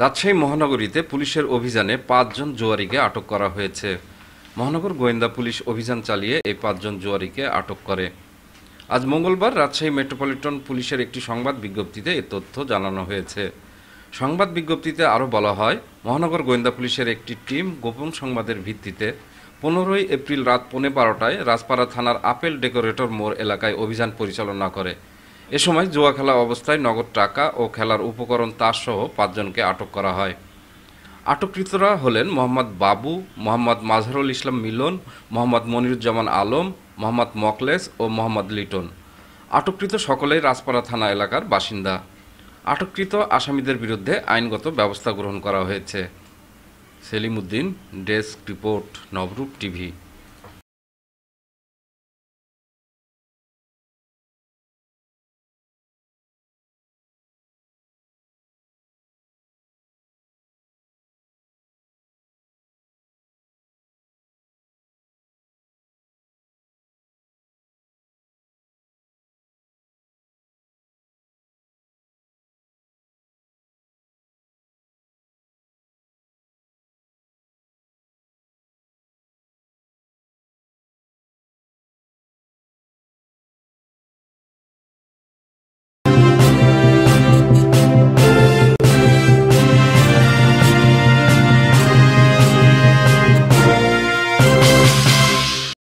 রাজশাহী মহানগরীতে পুলিশের অভিযানে পাঁচজন জুয়ারিকে আটক করা হয়েছে মহানগর গোয়েন্দা পুলিশ অভিযান চালিয়ে এই পাঁচজন জুয়ারিকে আটক করে আজ মঙ্গলবার রাজশাহী মেট্রোপলিটন পুলিশের একটি সংবাদ বিজ্ঞপ্তিতে এ তথ্য জানানো হয়েছে সংবাদ বিজ্ঞপ্তিতে আরও বলা হয় মহানগর গোয়েন্দা পুলিশের একটি টিম গোপন সংবাদের ভিত্তিতে পনেরোই এপ্রিল রাত পৌনে বারোটায় রাজপাড়া থানার আপেল ডেকোরেটর মোড় এলাকায় অভিযান পরিচালনা করে এ সময় জুয়া খেলা অবস্থায় নগদ টাকা ও খেলার উপকরণ তারসহ পাঁচজনকে আটক করা হয় আটককৃতরা হলেন মোহাম্মদ বাবু মোহাম্মদ মাজহারুল ইসলাম মিলন মোহাম্মদ মনিরুজ্জামান আলম মোহাম্মদ মকলেস ও মোহাম্মদ লিটন আটককৃত সকলেই রাজপাড়া থানা এলাকার বাসিন্দা আটককৃত আসামিদের বিরুদ্ধে আইনগত ব্যবস্থা গ্রহণ করা হয়েছে Uddin desk report Nabarup TV